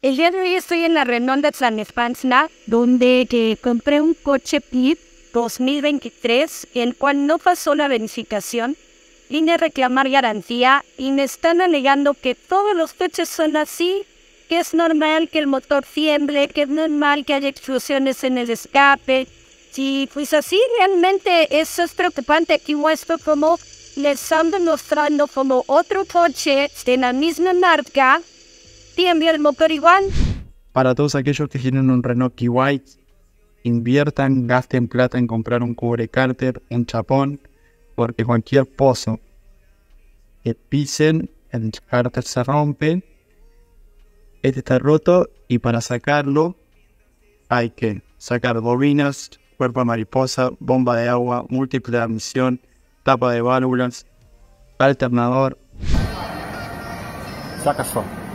El día de hoy estoy en la Renault de Espansla, donde eh, compré un coche PIP 2023, el cual no pasó la verificación. Vine a reclamar garantía y me están alegando que todos los coches son así, que es normal que el motor tiemble, que es normal que haya explosiones en el escape. si fuese así realmente eso es preocupante. Aquí muestro como les están demostrando como otro coche de la misma marca el motor igual. Para todos aquellos que tienen un Renault white inviertan, gasten plata en comprar un cubre cárter, un chapón, porque cualquier pozo que pisen, el cárter se rompe. Este está roto y para sacarlo hay que sacar bobinas, cuerpo de mariposa, bomba de agua, múltiple de admisión, tapa de válvulas, alternador. Saca son.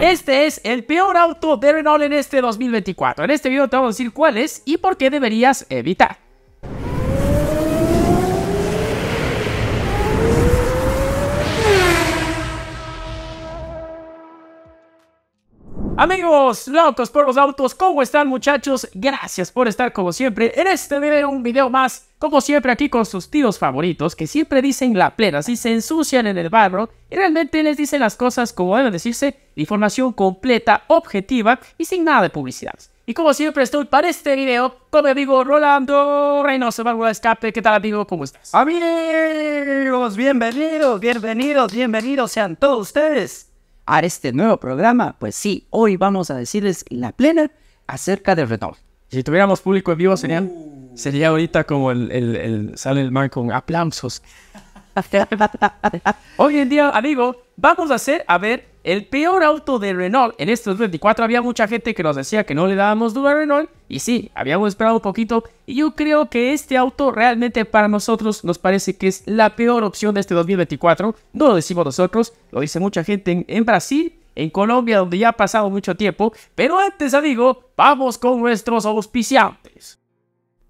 Este es el peor auto de Renault en este 2024. En este video te vamos a decir cuál es y por qué deberías evitar. Amigos locos por los autos, ¿cómo están muchachos? Gracias por estar como siempre en este video, un video más, como siempre aquí con sus tíos favoritos que siempre dicen la plena, si se ensucian en el barro y realmente les dicen las cosas como deben decirse, información completa, objetiva y sin nada de publicidad. Y como siempre estoy para este video con mi amigo Rolando Reynoso, válvula escape. ¿Qué tal amigo? ¿Cómo estás? Amigos, bienvenidos, bienvenidos, bienvenidos sean todos ustedes a este nuevo programa? Pues sí, hoy vamos a decirles la plena acerca de Renault. Si tuviéramos público en vivo, sería, uh. sería ahorita como el, el, el sale el mar con aplausos. Hoy en día, amigo, vamos a hacer, a ver, el peor auto de Renault en este 2024. había mucha gente que nos decía que no le dábamos duda a Renault y sí, habíamos esperado un poquito y yo creo que este auto realmente para nosotros nos parece que es la peor opción de este 2024. No lo decimos nosotros, lo dice mucha gente en, Brasil, en Colombia donde ya ha pasado mucho tiempo, pero antes amigo, vamos con nuestros auspiciantes.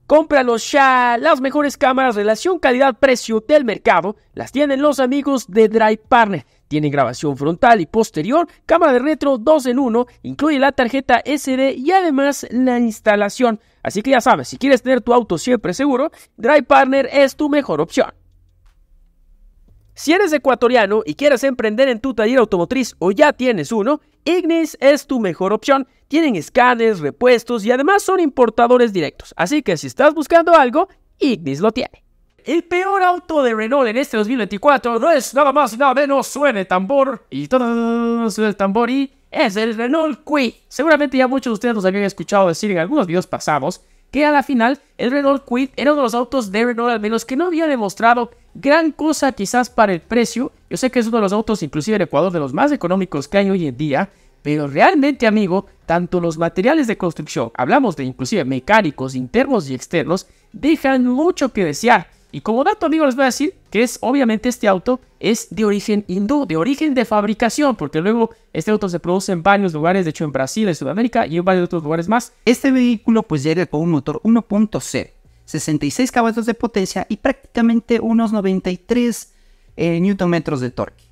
Cómpralos ya, las mejores cámaras relación calidad-precio del mercado las tienen los amigos de Drive Partner tiene grabación frontal y posterior, cámara de retro 2 en 1, incluye la tarjeta SD y además la instalación. Así que ya sabes, si quieres tener tu auto siempre seguro, Drive Partner es tu mejor opción. Si eres ecuatoriano y quieres emprender en tu taller automotriz o ya tienes uno, Ignis es tu mejor opción. Tienen escáneres, repuestos y además son importadores directos. Así que si estás buscando algo, Ignis lo tiene. El peor auto de Renault en este 2024 no es nada más y nada menos. suene tambor y todo suena el tambor y es el Renault Kwid. Seguramente ya muchos de ustedes nos habían escuchado decir en algunos videos pasados que a la final el Renault Kwid era uno de los autos de Renault al menos que no había demostrado gran cosa quizás para el precio. Yo sé que es uno de los autos inclusive en Ecuador de los más económicos que hay hoy en día. Pero realmente, amigo, tanto los materiales de construcción, hablamos de inclusive mecánicos, internos y externos, dejan mucho que desear. Y como dato, amigos, les voy a decir que es obviamente este auto es de origen hindú, de origen de fabricación, porque luego este auto se produce en varios lugares, de hecho en Brasil, en Sudamérica y en varios otros lugares más. Este vehículo pues llega con un motor 1.0, 66 caballos de potencia y prácticamente unos 93 eh, metros de torque.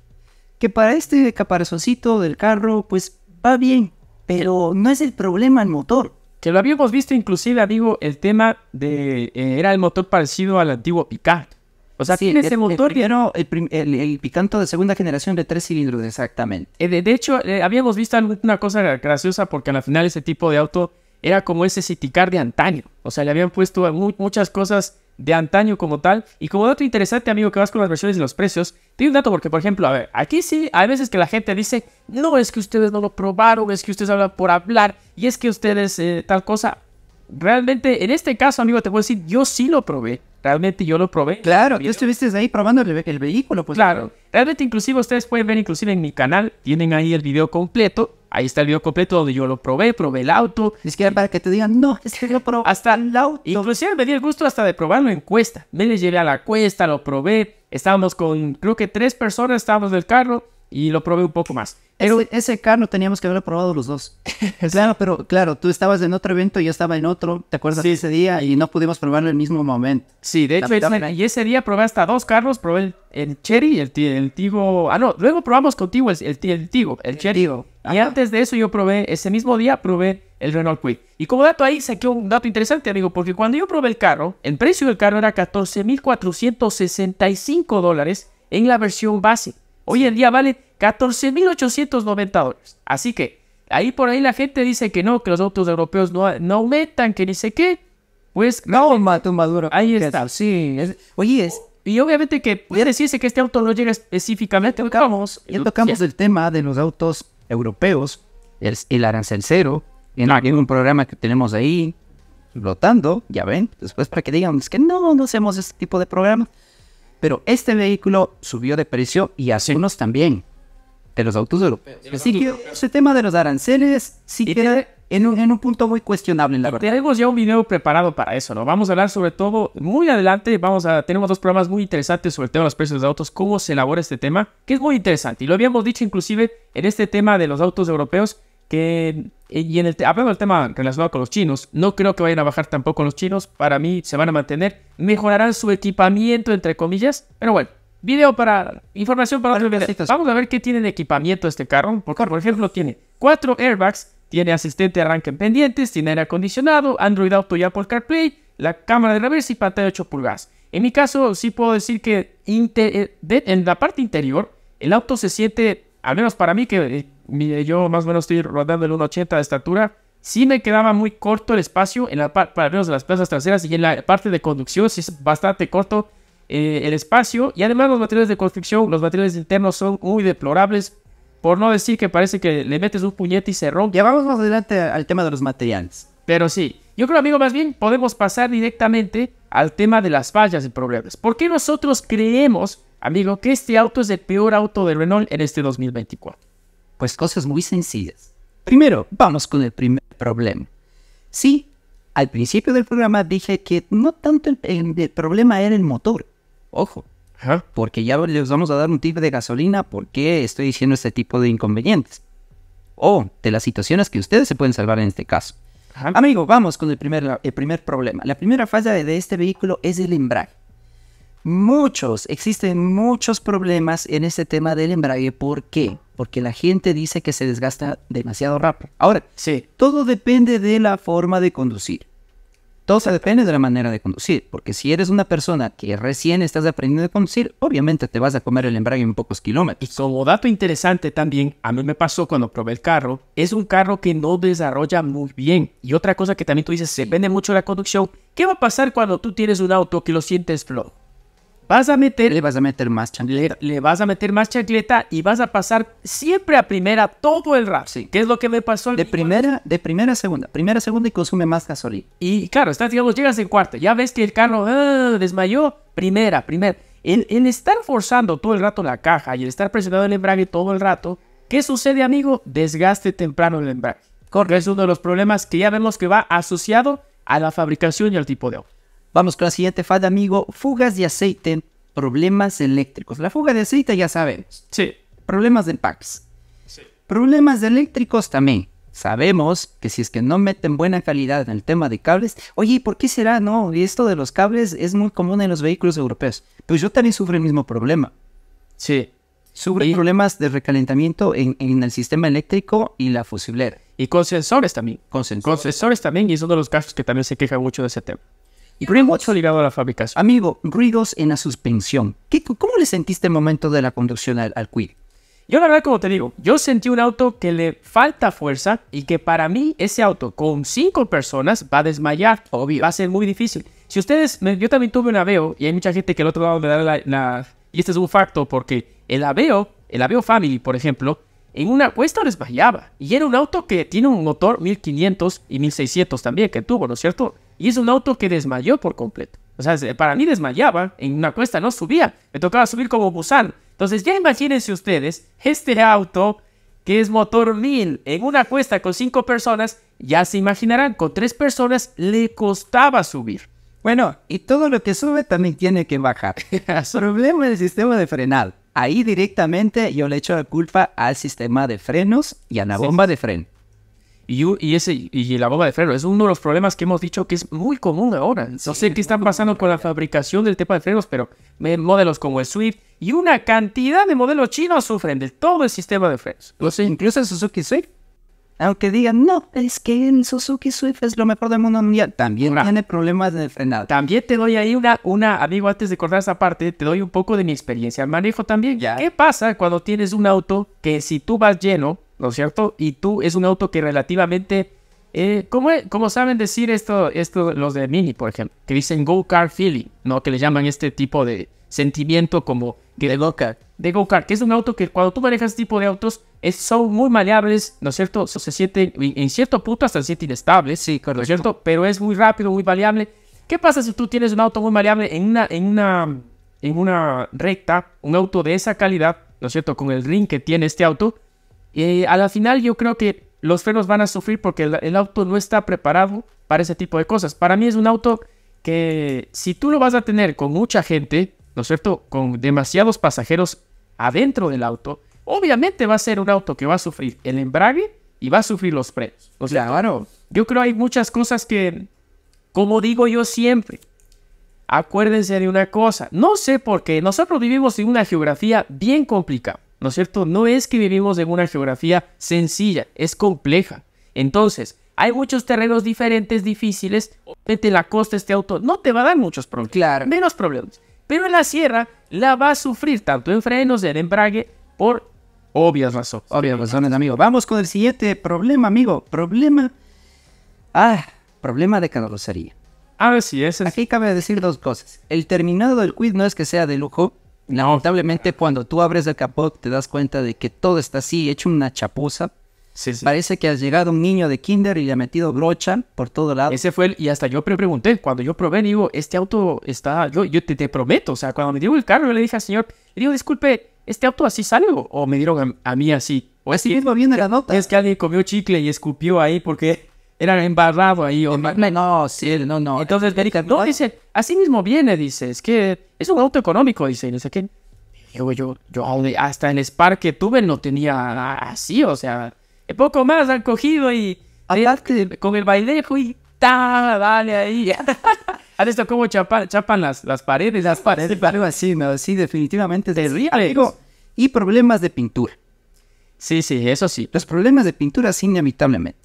Que para este caparazoncito del carro pues va bien, pero no es el problema el motor que lo habíamos visto inclusive, amigo, el tema de... Eh, era el motor parecido al antiguo Picard. O sea, tiene ese motor... El, el, Picanto de segunda generación de tres cilindros, exactamente. Eh, de, hecho, eh, habíamos visto una cosa graciosa porque al final ese tipo de auto era como ese City Car de antaño. O sea, le habían puesto muchas cosas de antaño como tal. Y como dato interesante, amigo, que vas con las versiones y los precios, te doy un dato porque, por ejemplo, a ver, aquí sí, hay veces que la gente dice, no, es que ustedes no lo probaron, es que ustedes hablan por hablar y es que ustedes eh, tal cosa. Realmente, en este caso, amigo, te puedo decir, yo sí lo probé. Realmente yo lo probé. Claro, y estuviste ahí probando el, vehículo. Pues, claro, realmente inclusive ustedes pueden ver, inclusive en mi canal, tienen ahí el video completo. Ahí está el video completo donde yo lo probé, probé el auto. Ni siquiera para que te digan, no, es que yo probé. Hasta el auto. Inclusive me di el gusto hasta de probarlo en cuesta. Me les llevé a la cuesta, lo probé. Estábamos con, creo que tres personas estábamos del carro y lo probé un poco más ese carro teníamos que haber probado los dos. claro, pero claro, tú estabas en otro evento y yo estaba en otro, ¿te acuerdas? Sí. ese día y no pudimos probarlo en el mismo momento. Sí, de hecho, y ese día probé hasta dos carros, probé el, Cherry, el, el Tigo. Ah, no, luego probamos contigo el, Tigo, el, Cherry. Y antes de eso yo probé, ese mismo día probé el Renault Quick. Y como dato ahí saqué un dato interesante, amigo, porque cuando yo probé el carro, el precio del carro era 14.465 dólares en la versión básica Hoy en día vale 14.890 dólares. Así que ahí por ahí la gente dice que no, que los autos europeos no, no aumentan, que ni sé qué. Pues no, Mato Maduro. Ahí está, sí. oye, es, y obviamente que puede decirse que este auto no llega específicamente. Ya tocamos, ya tocamos el tema de los autos europeos, el, el arancel cero, Aquí hay un programa que tenemos ahí, flotando, ya ven, después para que digan, es que no, no hacemos este tipo de programas. Pero este vehículo subió de precio y hace unos también. De los autos europeos. Así que ese tema de los aranceles sí queda en un, en un, punto muy cuestionable, la verdad. Tenemos ya un video preparado para eso, ¿no? Vamos a hablar sobre todo, muy adelante, vamos a, tenemos dos programas muy interesantes sobre el tema de los precios de autos, cómo se elabora este tema, que es muy interesante. Y lo habíamos dicho inclusive en este tema de los autos europeos, eh, y en el hablando del tema relacionado con los chinos, no creo que vayan a bajar tampoco los chinos. Para mí se van a mantener, mejorarán su equipamiento entre comillas, pero bueno. Video para información para Vamos a ver qué tiene de equipamiento este carro. Porque, por ejemplo, tiene cuatro airbags, tiene asistente de arranque en pendientes, tiene aire acondicionado, Android Auto y Apple CarPlay, la cámara de reversa y pantalla de 8 pulgadas. En mi caso, sí puedo decir que eh, en la parte interior, el auto se siente, al menos para mí, que eh, yo más o menos estoy rodando el 1,80 de estatura. Si me quedaba muy corto el espacio en la para menos de las plazas traseras y en la parte de conducción Si es bastante corto eh, el espacio. Y además los materiales de construcción, los materiales internos son muy deplorables. Por no decir que parece que le metes un puñete y se rompe. Ya vamos más adelante al tema de los materiales. Pero sí, yo creo amigo más bien podemos pasar directamente al tema de las fallas y problemas. ¿Por qué nosotros creemos, amigo, que este auto es el peor auto de Renault en este 2024? Pues cosas muy sencillas. Primero, vamos con el primer problema. Sí, al principio del programa dije que no tanto el, problema era el motor. Ojo, porque ya les vamos a dar un tip de gasolina porque estoy diciendo este tipo de inconvenientes. O de las situaciones que ustedes se pueden salvar en este caso. Amigo, vamos con el primer, el primer problema. La primera falla de este vehículo es el embrague muchos, existen muchos problemas en este tema del embrague. ¿Por qué? porque la gente dice que se desgasta demasiado rápido. Ahora, sí. todo depende de la forma de conducir. Todo se depende de la manera de conducir, porque si eres una persona que recién estás aprendiendo a conducir, obviamente te vas a comer el embrague en pocos kilómetros. Y como dato interesante también, a mí me pasó cuando probé el carro, es un carro que no desarrolla muy bien. Y otra cosa que también tú dices, se vende mucho la conducción. ¿Qué va a pasar cuando tú tienes un auto que lo sientes flojo? vas a meter, le vas a meter más chancleta, le, vas a meter más chancleta y vas a pasar siempre a primera todo el rap. ¿Qué es lo que me pasó? De primera, de primera a segunda, primera a segunda y consume más gasolina. Y claro, estás, digamos, llegas en cuarto, ya ves que el carro ah, desmayó, primera, primera. El, estar forzando todo el rato la caja y el estar presionando el embrague todo el rato, ¿qué sucede, amigo? Desgaste temprano el embrague. corre Es uno de los problemas que ya vemos que va asociado a la fabricación y al tipo de auto. Vamos con la siguiente fada, amigo. Fugas de aceite, problemas eléctricos. La fuga de aceite ya sabemos. Sí. Problemas de packs. Sí. Problemas eléctricos también. Sabemos que si es que no meten buena calidad en el tema de cables, oye, ¿por qué será? No, Y esto de los cables es muy común en los vehículos europeos. Pues yo también sufro el mismo problema. Sí. Sufro problemas de recalentamiento en, el sistema eléctrico y la fusibler. Y con sensores también. Con sensores. Con sensores también, y es uno de los casos que también se queja mucho de ese tema ha ligado a la fabricación. Amigo, ruidos en la suspensión. ¿Cómo le sentiste el momento de la conducción al, Quill? Yo la verdad, como te digo, yo sentí un auto que le falta fuerza y que para mí ese auto con cinco personas va a desmayar. Obvio. Va a ser muy difícil. Si ustedes, yo también tuve un aveo y hay mucha gente que el otro lado me da la, la... Y este es un facto porque el aveo, el aveo Family, por ejemplo, en una cuesta desmayaba. Y era un auto que tiene un motor 1500 y 1600 también que tuvo, ¿no es cierto? Y es un auto que desmayó por completo. O sea, para mí desmayaba, en una cuesta no subía, me tocaba subir como Busan. Entonces ya imagínense ustedes, este auto que es motor 1000 en una cuesta con 5 personas, ya se imaginarán, con 3 personas le costaba subir. Bueno, y todo lo que sube también tiene que bajar. Problema del sistema de frenado. Ahí directamente yo le echo la culpa al sistema de frenos y a la bomba de freno y, ese, y la bomba de freno es uno de los problemas que hemos dicho que es muy común ahora. No sé qué está pasando con la fabricación del tema de frenos, pero modelos como el Swift y una cantidad de modelos chinos sufren de todo el sistema de frenos. Pues incluso el Suzuki Swift. Aunque digan, no, es que el Suzuki Swift es lo mejor del mundo mundial, también tiene problemas de frenado. También te doy ahí una, una, amigo, antes de cortar esa parte, te doy un poco de mi experiencia al manejo también. ¿Qué pasa cuando tienes un auto que si tú vas lleno, ¿no es cierto? Y tú es un auto que relativamente... Eh, ¿cómo, saben decir esto, esto los de Mini, por ejemplo? Que dicen go-kart feeling, ¿no? Que le llaman este tipo de sentimiento como... de go-kart. De go que es un auto que cuando tú manejas este tipo de autos es, son muy maleables, ¿no es cierto? Se sienten, en cierto punto hasta se sienten inestables, sí, correcto. ¿no es cierto? Pero es muy rápido, muy maleable. ¿Qué pasa si tú tienes un auto muy maleable en una, en una, en una recta, un auto de esa calidad, ¿no es cierto? Con el ring que tiene este auto, y eh, a la final yo creo que los frenos van a sufrir porque el, auto no está preparado para ese tipo de cosas. Para mí es un auto que si tú lo vas a tener con mucha gente, ¿no es cierto? Con demasiados pasajeros adentro del auto, obviamente va a ser un auto que va a sufrir el embrague y va a sufrir los frenos. O sea, yo creo hay muchas cosas que, como digo yo siempre, acuérdense de una cosa, no sé por qué, nosotros vivimos en una geografía bien complicada. ¿no es cierto? No es que vivimos en una geografía sencilla, es compleja. Entonces, hay muchos terrenos diferentes, difíciles. vete la costa, este auto, no te va a dar muchos problemas. Claro. Menos problemas. Pero en la sierra la va a sufrir tanto en frenos, en embrague, por obvias razones. Obvias razones, amigo. Vamos con el siguiente problema, amigo. Problema. Ah, problema de carrocería. Ah, sí, ese es. Aquí cabe decir dos cosas. El terminado del quid no es que sea de lujo, lamentablemente cuando tú abres el capot te das cuenta de que todo está así, hecho una chapuza. Sí, Parece que has llegado un niño de kinder y le ha metido brocha por todo lado. Ese fue el, y hasta yo pregunté, cuando yo probé, digo, este auto está, yo, te, te, prometo, o sea, cuando me dio el carro, yo le dije al señor, le digo, disculpe, ¿este auto así sale o, me dieron a, mí así? O así mismo viene la nota. Es que alguien comió chicle y escupió ahí porque eran embarrado ahí. O no, no, sí, no, no. Entonces Erika, no, dice, así mismo viene, dice, es que es un auto económico, dice, no sé qué. Yo, yo, yo hasta el Spark que tuve no tenía así, o sea, poco más han cogido y con el bailejo y ta, dale ahí. Han visto cómo chapan, las, las paredes, las paredes. Algo así, no, sí, definitivamente. Y problemas de pintura. Sí, sí, eso sí. Los problemas de pintura, sí, inevitablemente.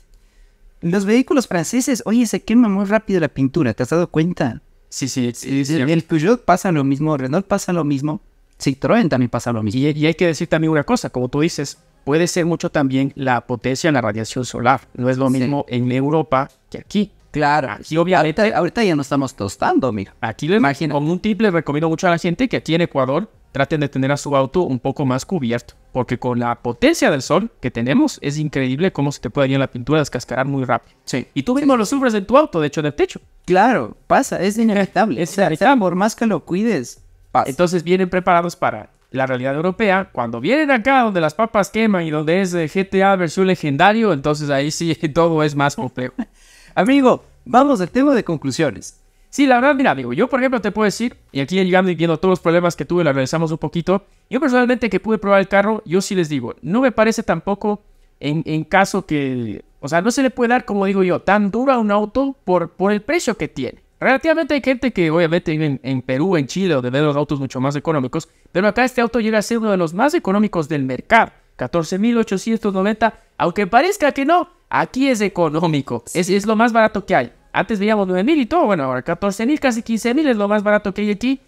Los vehículos franceses, oye, se quema muy rápido la pintura, ¿te has dado cuenta? Sí, sí, sí, El, Peugeot pasa lo mismo, Renault pasa lo mismo, Citroën también pasa lo mismo. Y, hay que decir también una cosa, como tú dices, puede ser mucho también la potencia en la radiación solar. No es lo mismo en Europa que aquí. Claro, y obviamente. Ahorita, ya no estamos tostando, mira. Aquí lo imagino. Con un tip les recomiendo mucho a la gente que aquí en Ecuador traten de tener a su auto un poco más cubierto, porque con la potencia del sol que tenemos es increíble cómo se te puede ir la pintura a descascarar muy rápido. Sí. Y tú mismo lo sufres en tu auto, de hecho, en el techo. Claro, pasa, es inevitable. Exacto, por más que lo cuides, pasa. Entonces vienen preparados para la realidad europea. Cuando vienen acá, donde las papas queman y donde es eh, GTA versus legendario, entonces ahí sí todo es más complejo. Amigo, vamos al tema de conclusiones. Sí, la verdad, mira, amigo, yo por ejemplo te puedo decir, y aquí llegando y viendo todos los problemas que tuve, lo analizamos un poquito. Yo personalmente que pude probar el carro, yo sí les digo, no me parece tampoco en, en caso que, o sea, no se le puede dar, como digo yo, tan duro a un auto por, por el precio que tiene. Relativamente hay gente que obviamente vive en, Perú, en Chile, donde ven los autos mucho más económicos, pero acá este auto llega a ser uno de los más económicos del mercado. 14.890, aunque parezca que no, aquí es económico, es, es lo más barato que hay. Antes veíamos 9.000 y todo, bueno, ahora 14.000, casi 15.000 es lo más barato que hay aquí.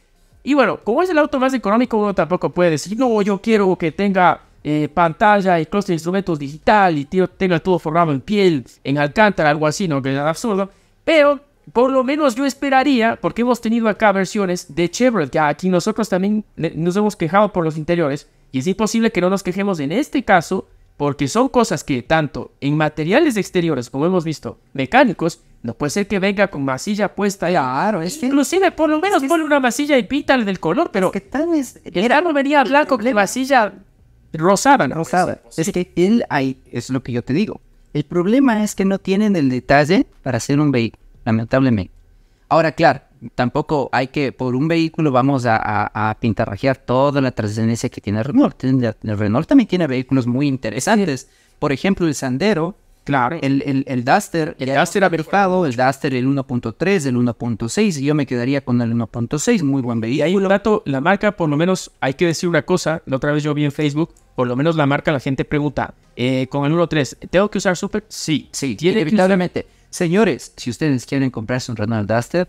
Y bueno, como es el auto más económico, uno tampoco puede decir, no, yo quiero que tenga eh, pantalla y clúster de instrumentos digital y tío, tenga todo formado en piel, en alcántara, algo así, no que es absurdo. Pero por lo menos yo esperaría, porque hemos tenido acá versiones de Chevrolet, que aquí nosotros también eh, nos hemos quejado por los interiores, y es imposible que no nos quejemos en este caso porque son cosas que tanto en materiales exteriores como hemos visto mecánicos no puede ser que venga con masilla puesta ya, ah, Claro, es Inclusive, por lo menos pone una masilla y pítale del color, pero... Que tal es, el no venía blanco con masilla rosada, ¿no? Rosada. Es que él ahí, es lo que yo te digo. El problema es que no tienen el detalle para hacer un vehículo, lamentablemente. Ahora, claro, tampoco hay que, por un vehículo vamos a, pintarrajear toda la trascendencia que tiene Renault. El Renault también tiene vehículos muy interesantes. Por ejemplo, el Sandero. Claro. El, el, Duster. El Duster el Duster el 1.3, el 1.6. Y yo me quedaría con el 1.6. Muy buen vehículo. Y hay un dato, la marca, por lo menos, hay que decir una cosa. La otra vez yo vi en Facebook, por lo menos la marca, la gente pregunta, eh, con el 1.3, ¿tengo que usar Super? Sí. Sí, inevitablemente. Señores, si ustedes quieren comprarse un Renault Duster,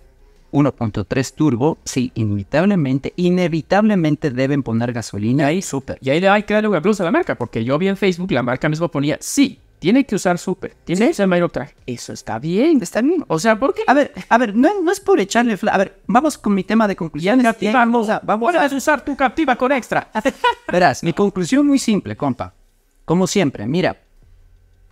1.3 turbo, sí, inevitablemente, inevitablemente deben poner gasolina. Y ahí, súper. Y ahí le hay que darle un aplauso a la marca, porque yo vi en Facebook, la marca mismo ponía, sí, tiene que usar súper, tiene que usar mayor Eso está bien. Está bien. O sea, ¿por qué? A ver, a ver, no, es por echarle A ver, vamos con mi tema de conclusiones. Ya vamos a usar tu captiva con extra. Verás, mi conclusión muy simple, compa. Como siempre, mira,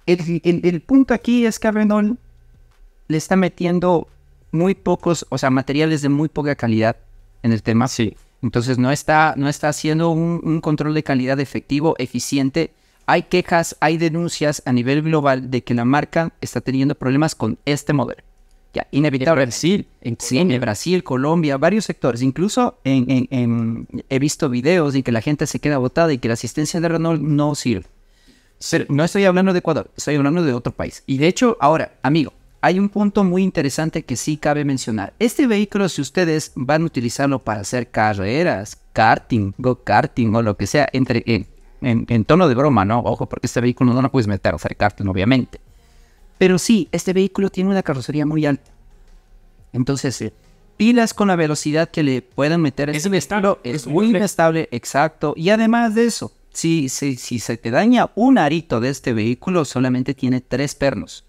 el, punto aquí es que a le está metiendo muy pocos, o sea, materiales de muy poca calidad en el tema. Sí. Entonces no está, no está haciendo un, control de calidad efectivo, eficiente. Hay quejas, hay denuncias a nivel global de que la marca está teniendo problemas con este modelo. Ya, inevitable. Brasil, en, Brasil, Colombia, varios sectores. Incluso en, he visto videos de que la gente se queda botada y que la asistencia de Renault no sirve. no estoy hablando de Ecuador, estoy hablando de otro país. Y de hecho, ahora, amigo, hay un punto muy interesante que sí cabe mencionar. Este vehículo, si ustedes van a utilizarlo para hacer carreras, karting, go-karting o lo que sea, entre, en, tono de broma, ¿no? Ojo, porque este vehículo no lo puedes meter a hacer karting, obviamente. Pero sí, este vehículo tiene una carrocería muy alta. Entonces, pilas con la velocidad que le puedan meter. Es este inestable. Es, muy inestable, exacto. Y además de eso, si, si se te daña un arito de este vehículo, solamente tiene tres pernos.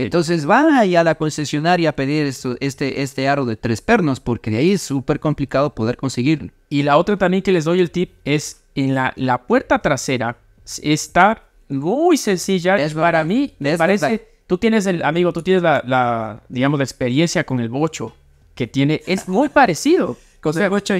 Entonces van ahí a la concesionaria a pedir este, este aro de tres pernos, porque de ahí es súper complicado poder conseguirlo. Y la otra también que les doy el tip es en la, la puerta trasera está muy sencilla. para mí, me parece. Tú tienes el, amigo, tú tienes la, la, digamos, la experiencia con el bocho que tiene. Es muy parecido.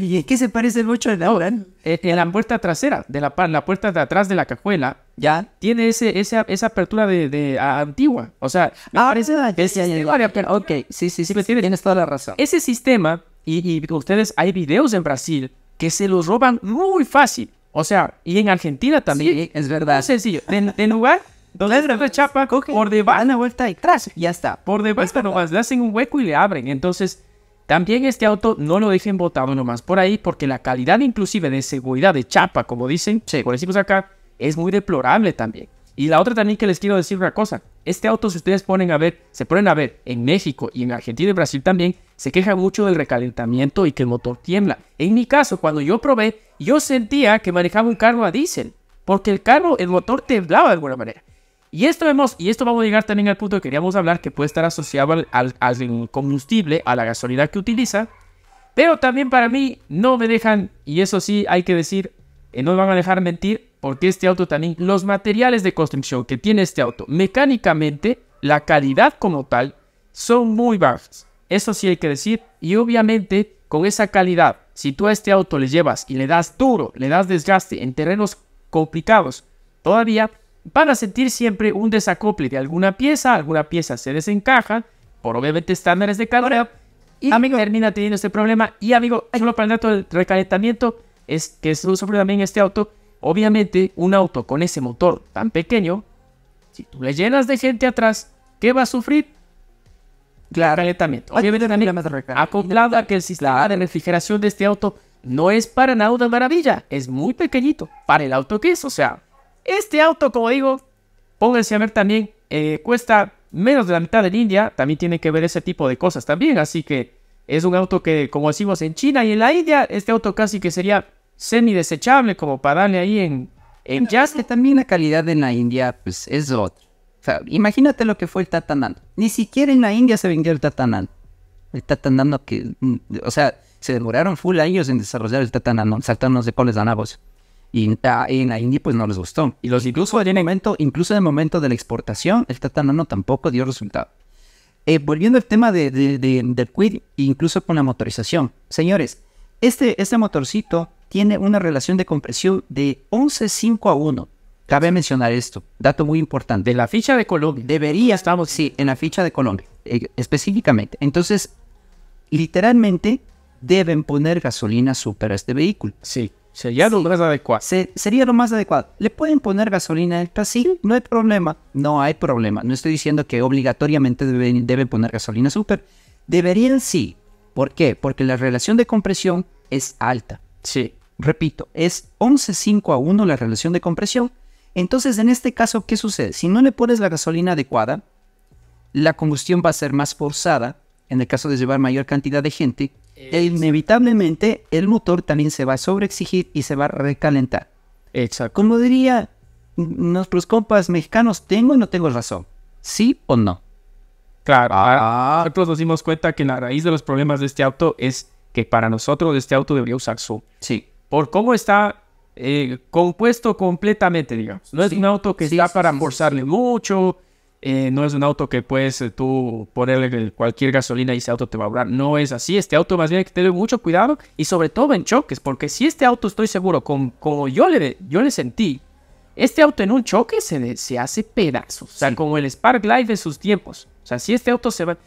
¿Y qué se parece el bocho de ahora? En la puerta trasera, de la, la puerta de atrás de la cajuela, ya tiene ese, esa, apertura de, antigua. O sea, me ah, parece ya, Ok, sí, sí, sí, tienes, toda la razón. Ese sistema, y, ustedes, hay videos en Brasil que se los roban muy fácil. O sea, y en Argentina también. Sí, es verdad. Muy sencillo. De, de lugar donde la chapa, coge, por debajo. la vuelta y tras. Ya está. Por debajo, pues, le hacen un hueco y le abren. Entonces, también este auto no lo dejen botado nomás por ahí porque la calidad inclusive de seguridad de chapa, como dicen, por decimos acá, es muy deplorable también. Y la otra también que les quiero decir una cosa, este auto si ustedes ponen a ver, se ponen a ver en México y en Argentina y Brasil también, se queja mucho del recalentamiento y que el motor tiembla. En mi caso, cuando yo probé, yo sentía que manejaba un carro a diésel, porque el carro, el motor temblaba de alguna manera. Y esto vemos, y esto vamos a llegar también al punto que queríamos hablar, que puede estar asociado al, combustible, a la gasolina que utiliza. Pero también para mí no me dejan, y eso sí hay que decir, eh, no me van a dejar mentir, porque este auto también, los materiales de construcción que tiene este auto, mecánicamente, la calidad como tal, son muy bajas. Eso sí hay que decir, y obviamente con esa calidad, si tú a este auto le llevas y le das duro, le das desgaste en terrenos complicados, todavía van a sentir siempre un desacople de alguna pieza, alguna pieza se desencaja, por obviamente estándares de calor, y amigo, termina teniendo este problema. Y amigo, solo para el dato del recalentamiento, es que sufre también este auto, obviamente un auto con ese motor tan pequeño, si tú le llenas de gente atrás, ¿qué va a sufrir? Claro. Recalentamiento. Obviamente este también acoplado a que el sistema de refrigeración de este auto no es para nada una maravilla, es muy pequeñito para el auto que es, o sea, este auto, como digo, pónganse a ver también, eh, cuesta menos de la mitad en India, también tiene que ver ese tipo de cosas también, así que es un auto que, como decimos en China y en la India, este auto casi que sería semi desechable como para darle ahí en, en jazz. también la calidad en la India pues es otra. imagínate lo que fue el Tatanando. Ni siquiera en la India se vendió el Tatanando. El Tatanando que, mm, o sea, se demoraron full años en desarrollar el Tatanando, saltarnos de poles nabos. Y en, la India pues no les gustó. Y los incluso en el momento, incluso en momento de la exportación, el Tata Nano tampoco dio resultado. Eh, volviendo al tema del quid, incluso con la motorización. Señores, este, este motorcito tiene una relación de compresión de 11.5 a 1. Cabe mencionar esto, dato muy importante. De la ficha de Colombia. Debería, estamos, sí, en la ficha de Colombia, eh, específicamente. Entonces, literalmente deben poner gasolina super a este vehículo. Sí. Sería lo más adecuado. sería lo más adecuado. Le pueden poner gasolina en el pues no hay problema. No hay problema. No estoy diciendo que obligatoriamente deben, poner gasolina super. Deberían sí. ¿Por qué? Porque la relación de compresión es alta. Sí. Repito, es 11.5 a 1 la relación de compresión. Entonces, en este caso, ¿qué sucede? Si no le pones la gasolina adecuada, la combustión va a ser más forzada en el caso de llevar mayor cantidad de gente e inevitablemente el motor también se va a sobreexigir y se va a recalentar. Exacto. Como diría nuestros compas mexicanos, ¿tengo y no tengo razón? ¿Sí o no? Claro, ah. nosotros nos dimos cuenta que la raíz de los problemas de este auto es que para nosotros este auto debería usar su. Sí. Por cómo está eh, compuesto completamente, digamos. No es un auto que sea para forzarle mucho, eh, no es un auto que puedes eh, tú ponerle cualquier gasolina y ese auto te va a durar. No es así. Este auto más bien hay que tener mucho cuidado y sobre todo en choques, porque si este auto estoy seguro, como, como yo, le, sentí, este auto en un choque se, hace pedazos. O sea, como el Spark Life de sus tiempos. O sea, si este auto se va...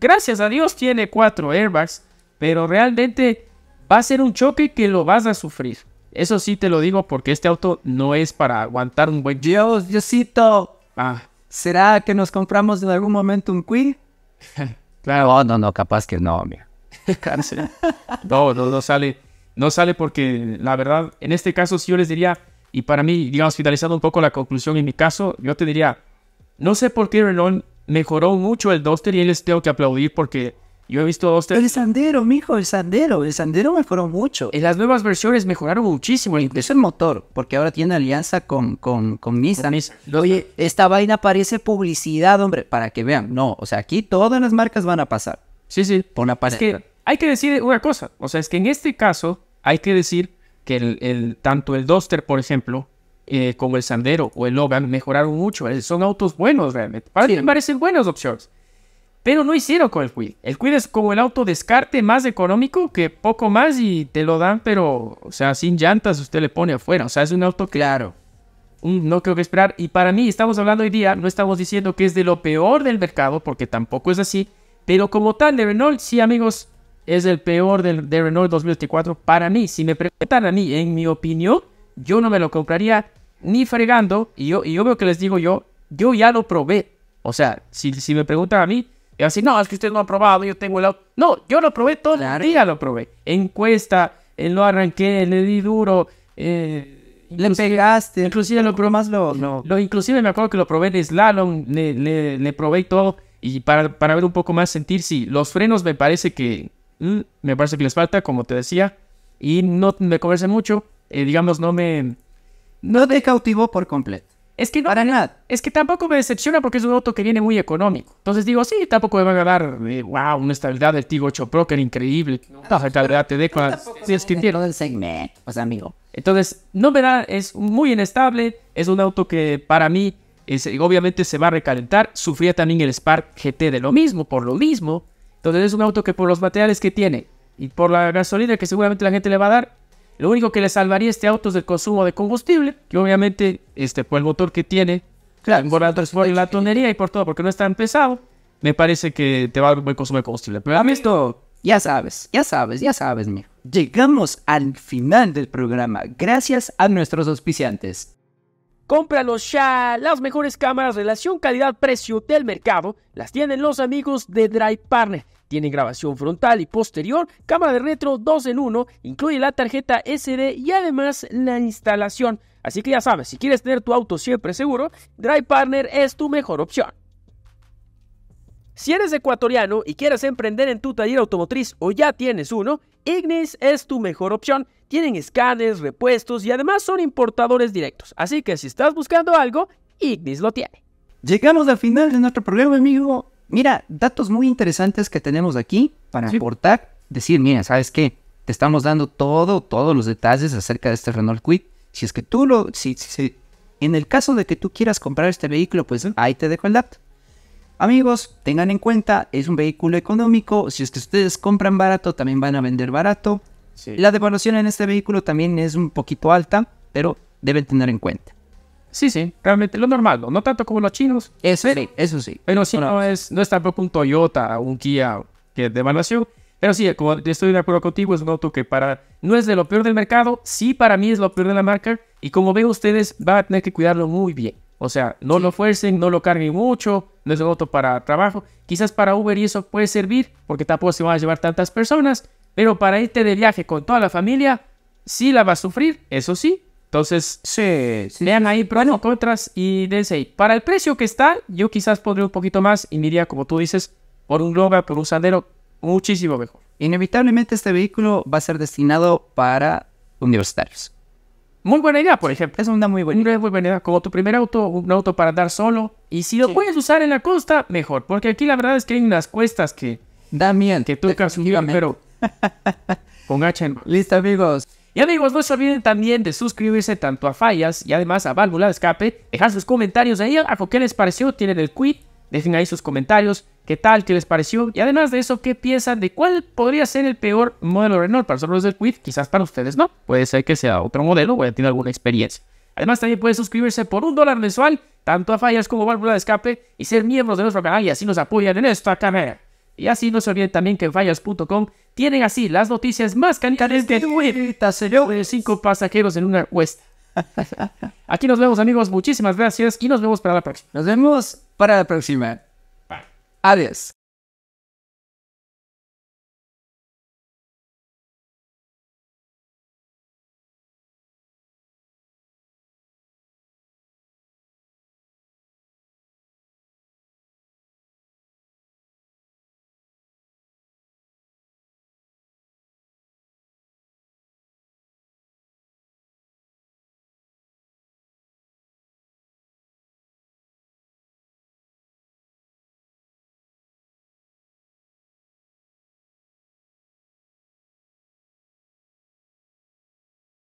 Gracias a Dios tiene cuatro airbags, pero realmente va a ser un choque que lo vas a sufrir. Eso sí te lo digo porque este auto no es para aguantar un buen... Dios, Diosito. Ah, ¿Será que nos compramos en algún momento un quid? claro, oh, no, no, capaz que no, mira. no, no, sale. No sale porque la verdad, en este caso sí yo les diría, y para mí, digamos, finalizando un poco la conclusión en mi caso, yo te diría, no sé por qué Renault mejoró mucho el Duster y les tengo que aplaudir porque yo he visto dos, El sandero, mijo, el sandero. El sandero mejoró mucho. En las nuevas versiones mejoraron muchísimo. Incluso el motor, porque ahora tiene alianza con, con, con Nissan. Oye, esta vaina parece publicidad, hombre. Para que vean. No, o sea, aquí todas las marcas van a pasar. Sí, sí. Por hay que decir una cosa. O sea, es que en este caso hay que decir que el, tanto el Duster, por ejemplo, eh, como el Sandero o el Logan mejoraron mucho. Eh, son autos buenos realmente. Para parecen buenas opciones. Pero no hicieron con el Quid. El Quid es como el auto descarte más económico que poco más y te lo dan, pero, o sea, sin llantas usted le pone afuera. O sea, es un auto claro. no creo que esperar. Y para mí, estamos hablando hoy día, no estamos diciendo que es de lo peor del mercado, porque tampoco es así. Pero como tal, de Renault, sí, amigos, es el peor del Renault 2024 para mí. Si me preguntan a mí, en mi opinión, yo no me lo compraría ni fregando. Y yo, y yo veo que les digo yo, yo ya lo probé. O sea, si, si me preguntan a mí, y así, no, es que usted no ha probado, yo tengo el auto. No, yo lo probé todo el día, lo probé. Encuesta, eh, lo arranqué, le di duro. Eh, le pegaste. Inclusive lo probé más lo, no lo, Inclusive me acuerdo que lo probé en slalom, le, le, le probé todo. Y para, ver un poco más, sentir si los frenos me parece que... Mm, me parece que les falta, como te decía. Y no me convence mucho. Eh, digamos, no me... No te cautivó por completo. Es que nada. Es que tampoco me decepciona porque es un auto que viene muy económico. Entonces digo, sí, tampoco me va a dar, eh, una estabilidad del Tigo 8 Pro que era increíble. No, la es del segmento, sea, pues, amigo. Entonces, no me da, es muy inestable. Es un auto que para mí, obviamente se va a recalentar. Sufría también el Spark GT de lo mismo, por lo mismo. Entonces es un auto que por los materiales que tiene y por la gasolina que seguramente la gente le va a dar, lo único que le salvaría este auto es el consumo de combustible, que obviamente este, por el motor que tiene, claro, por, la, la tonería y por todo, porque no es tan pesado, me parece que te va a dar un buen consumo de combustible. Pero a mí esto... Ya sabes, ya sabes, ya sabes, mijo. Llegamos al final del programa gracias a nuestros auspiciantes. Cómpralos ya. Las mejores cámaras relación calidad-precio del mercado las tienen los amigos de Drive Partner. Tiene grabación frontal y posterior, cámara de retro 2 en 1, incluye la tarjeta SD y además la instalación. Así que ya sabes, si quieres tener tu auto siempre seguro, Drive Partner es tu mejor opción. Si eres ecuatoriano y quieres emprender en tu taller automotriz o ya tienes uno, Ignis es tu mejor opción. Tienen escáneres, repuestos y además son importadores directos. Así que si estás buscando algo, Ignis lo tiene. Llegamos al final de nuestro programa, amigo mira, datos muy interesantes que tenemos aquí para aportar. Decir, mira, ¿sabes qué? Te estamos dando todo, todos los detalles acerca de este Renault Quick. Si es que tú lo, si, en el caso de que tú quieras comprar este vehículo, pues ahí te dejo el dato. Amigos, tengan en cuenta, es un vehículo económico. Si es que ustedes compran barato, también van a vender barato. La devaluación en este vehículo también es un poquito alta, pero deben tener en cuenta. Sí, sí, realmente lo normal, no, tanto como los chinos. Eso sí, eso sí. Pero sí, no, es, no es tampoco un Toyota, un Kia que es de evaluación. Pero sí, como estoy de acuerdo contigo, es un auto que para no es de lo peor del mercado, sí para mí es lo peor de la marca. Y como ven ustedes, va a tener que cuidarlo muy bien. O sea, no lo fuercen, no lo carguen mucho, no es un auto para trabajo. Quizás para Uber y eso puede servir, porque tampoco se van a llevar tantas personas. Pero para irte de viaje con toda la familia, sí la va a sufrir, eso sí, entonces, sí, vean ahí pros bueno, contras y dense ahí. Para el precio que está, yo quizás podría un poquito más y miría, como tú dices, por un Globa, por un Sandero, muchísimo mejor. Inevitablemente este vehículo va a ser destinado para universitarios. Muy buena idea, por ejemplo. Es una muy buena idea. Una muy buena Como tu primer auto, un auto para dar solo. Y si lo puedes usar en la costa, mejor. Porque aquí la verdad es que hay unas cuestas que... Da miedo. Que tú pero con H Listo, amigos. Y amigos, no se olviden también de suscribirse tanto a Fallas y además a Válvula de Escape. Dejar sus comentarios ahí a qué les pareció, tienen el quit. Dejen ahí sus comentarios, qué tal, qué les pareció. Y además de eso, qué piensan de cuál podría ser el peor modelo Renault para los del quit. Quizás para ustedes no. Puede ser que sea otro modelo, o a tener alguna experiencia. Además, también pueden suscribirse por un dólar mensual, tanto a Fallas como a Válvula de Escape, y ser miembros de nuestra canal y así nos apoyan en esta carrera. Y así no se olviden también que en fallas.com tienen así las noticias más canicas de 5 este eh, Cinco pasajeros en una cuesta. Aquí nos vemos, amigos. Muchísimas gracias y nos vemos para la próxima. Nos vemos para la próxima. Adiós.